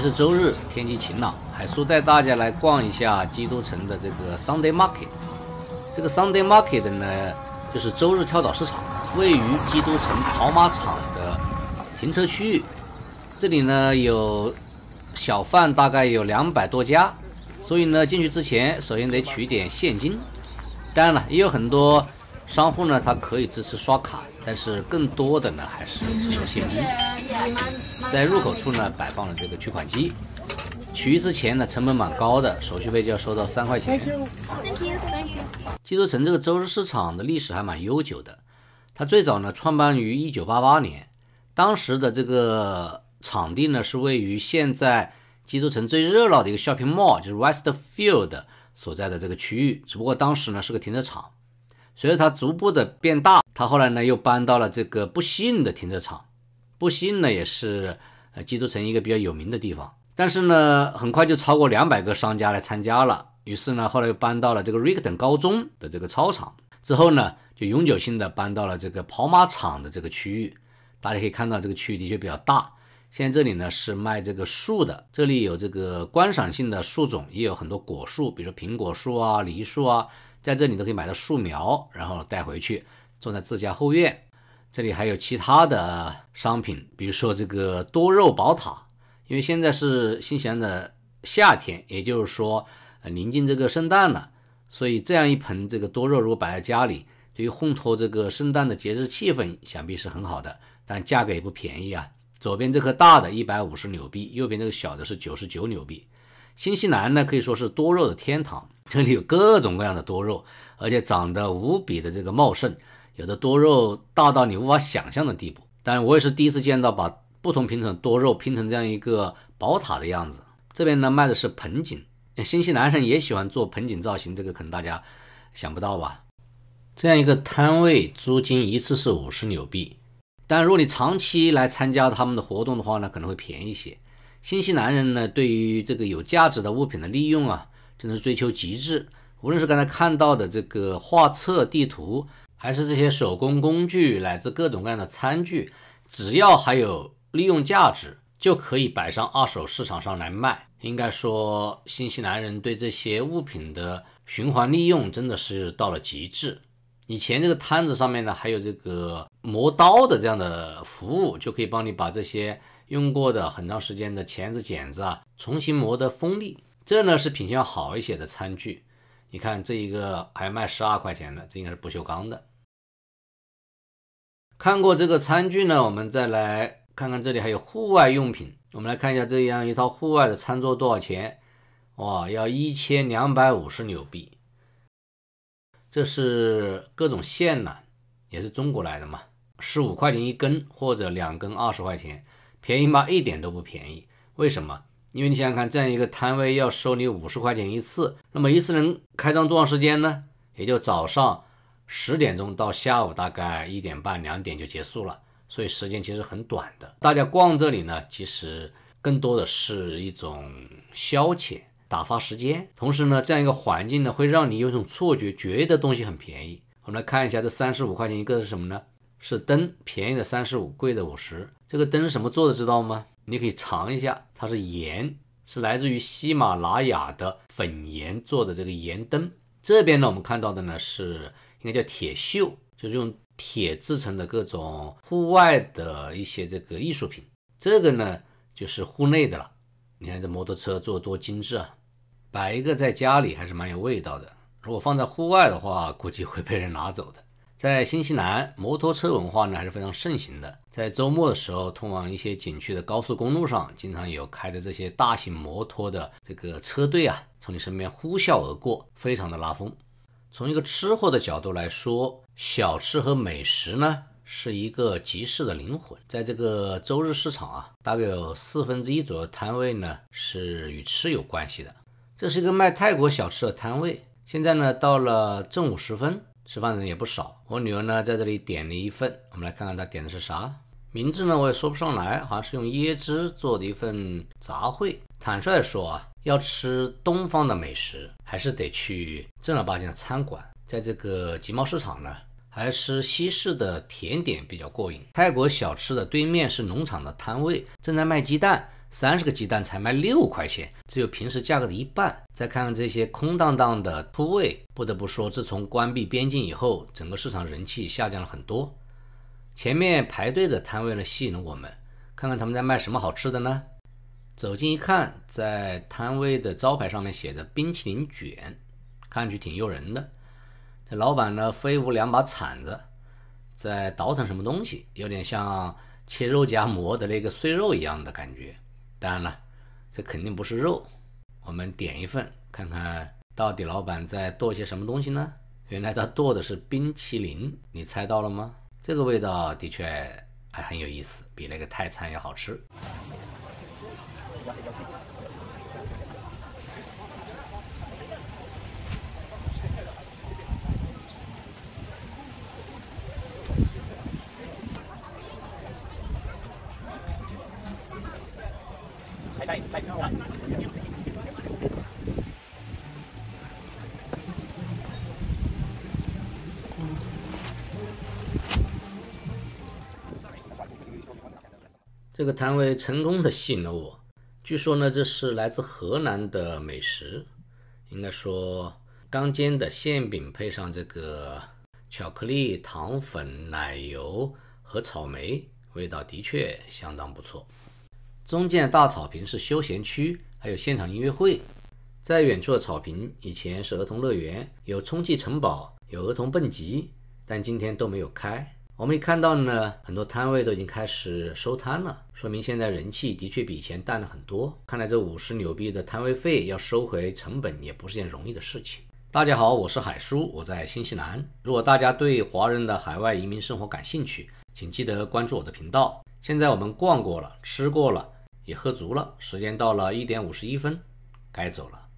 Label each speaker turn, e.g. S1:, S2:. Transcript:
S1: 是周日，天气晴朗，海叔带大家来逛一下基督城的这个 Sunday Market。这个 Sunday Market 呢，就是周日跳蚤市场，位于基督城跑马场的停车区域。这里呢有小贩，大概有两百多家，所以呢进去之前，首先得取点现金。当然了，也有很多商户呢，他可以支持刷卡，但是更多的呢还是只收现金。在入口处呢，摆放了这个取款机。取之前呢，成本蛮高的，手续费就要收到三块钱。基督城这个周日市场的历史还蛮悠久的，它最早呢创办于一九八八年，当时的这个场地呢是位于现在基督城最热闹的一个 shopping mall，就是 Westfield 所在的这个区域。只不过当时呢是个停车场，随着它逐步的变大，它后来呢又搬到了这个不吸引的停车场。不幸呢，也是呃基督城一个比较有名的地方，但是呢，很快就超过两百个商家来参加了，于是呢，后来又搬到了这个 Richton 高中的这个操场，之后呢，就永久性的搬到了这个跑马场的这个区域。大家可以看到，这个区域的确比较大。现在这里呢是卖这个树的，这里有这个观赏性的树种，也有很多果树，比如说苹果树啊、梨树啊，在这里都可以买到树苗，然后带回去种在自家后院。这里还有其他的商品，比如说这个多肉宝塔，因为现在是新西兰的夏天，也就是说，呃，临近这个圣诞了，所以这样一盆这个多肉如果摆在家里，对于烘托这个圣诞的节日气氛，想必是很好的。但价格也不便宜啊，左边这棵大的一百五十纽币，右边这个小的是九十九纽币。新西兰呢可以说是多肉的天堂，这里有各种各样的多肉，而且长得无比的这个茂盛。有的多肉大到你无法想象的地步，但我也是第一次见到把不同品种多肉拼成这样一个宝塔的样子。这边呢卖的是盆景，新西兰人也喜欢做盆景造型，这个可能大家想不到吧？这样一个摊位租金一次是五十纽币，但如果你长期来参加他们的活动的话呢，可能会便宜些。新西兰人呢对于这个有价值的物品的利用啊，真的是追求极致。无论是刚才看到的这个画册、地图。还是这些手工工具乃至各种各样的餐具，只要还有利用价值，就可以摆上二手市场上来卖。应该说，新西兰人对这些物品的循环利用真的是到了极致。以前这个摊子上面呢，还有这个磨刀的这样的服务，就可以帮你把这些用过的很长时间的钳子、剪子啊，重新磨得锋利。这呢是品相好一些的餐具，你看这一个还卖十二块钱的，这应该是不锈钢的。看过这个餐具呢，我们再来看看这里还有户外用品。我们来看一下这样一套户外的餐桌多少钱？哇，要一千两百五十纽币。这是各种线缆，也是中国来的嘛，十五块钱一根或者两根二十块钱，便宜吗？一点都不便宜。为什么？因为你想想看，这样一个摊位要收你五十块钱一次，那么一次能开张多长时间呢？也就早上。十点钟到下午大概一点半两点就结束了，所以时间其实很短的。大家逛这里呢，其实更多的是一种消遣、打发时间。同时呢，这样一个环境呢，会让你有一种错觉，觉得东西很便宜。我们来看一下这三十五块钱一个是什么呢？是灯，便宜的三十五，贵的五十。这个灯是什么做的知道吗？你可以尝一下，它是盐，是来自于喜马拉雅的粉盐做的这个盐灯。这边呢，我们看到的呢是。应该叫铁锈，就是用铁制成的各种户外的一些这个艺术品。这个呢就是户内的了。你看这摩托车做多精致啊，摆一个在家里还是蛮有味道的。如果放在户外的话，估计会被人拿走的。在新西兰，摩托车文化呢还是非常盛行的。在周末的时候，通往一些景区的高速公路上，经常有开着这些大型摩托的这个车队啊，从你身边呼啸而过，非常的拉风。从一个吃货的角度来说，小吃和美食呢是一个集市的灵魂。在这个周日市场啊，大概有四分之一左右摊位呢是与吃有关系的。这是一个卖泰国小吃的摊位。现在呢到了正午时分，吃饭的人也不少。我女儿呢在这里点了一份，我们来看看她点的是啥。名字呢我也说不上来，好像是用椰汁做的一份杂烩。坦率地说啊，要吃东方的美食。还是得去正儿八经的餐馆，在这个集贸市场呢，还是西式的甜点比较过瘾。泰国小吃的对面是农场的摊位，正在卖鸡蛋，三十个鸡蛋才卖六块钱，只有平时价格的一半。再看看这些空荡荡的铺位，不得不说，自从关闭边境以后，整个市场人气下降了很多。前面排队的摊位呢，吸引了我们，看看他们在卖什么好吃的呢？走近一看，在摊位的招牌上面写着“冰淇淋卷”，看上去挺诱人的。这老板呢，挥舞两把铲子，在倒腾什么东西，有点像切肉夹馍的那个碎肉一样的感觉。当然了，这肯定不是肉。我们点一份，看看到底老板在剁些什么东西呢？原来他剁的是冰淇淋，你猜到了吗？这个味道的确还很有意思，比那个泰餐要好吃。这个摊位成功的吸引了我。据说呢，这是来自河南的美食，应该说刚煎的馅饼，配上这个巧克力糖粉、奶油和草莓，味道的确相当不错。中间大草坪是休闲区，还有现场音乐会。在远处的草坪以前是儿童乐园，有充气城堡，有儿童蹦极，但今天都没有开。我们一看到呢，很多摊位都已经开始收摊了，说明现在人气的确比以前淡了很多。看来这五十纽币的摊位费要收回成本也不是件容易的事情。大家好，我是海叔，我在新西兰。如果大家对华人的海外移民生活感兴趣，请记得关注我的频道。现在我们逛过了，吃过了，也喝足了，时间到了一点五十一分，该走了。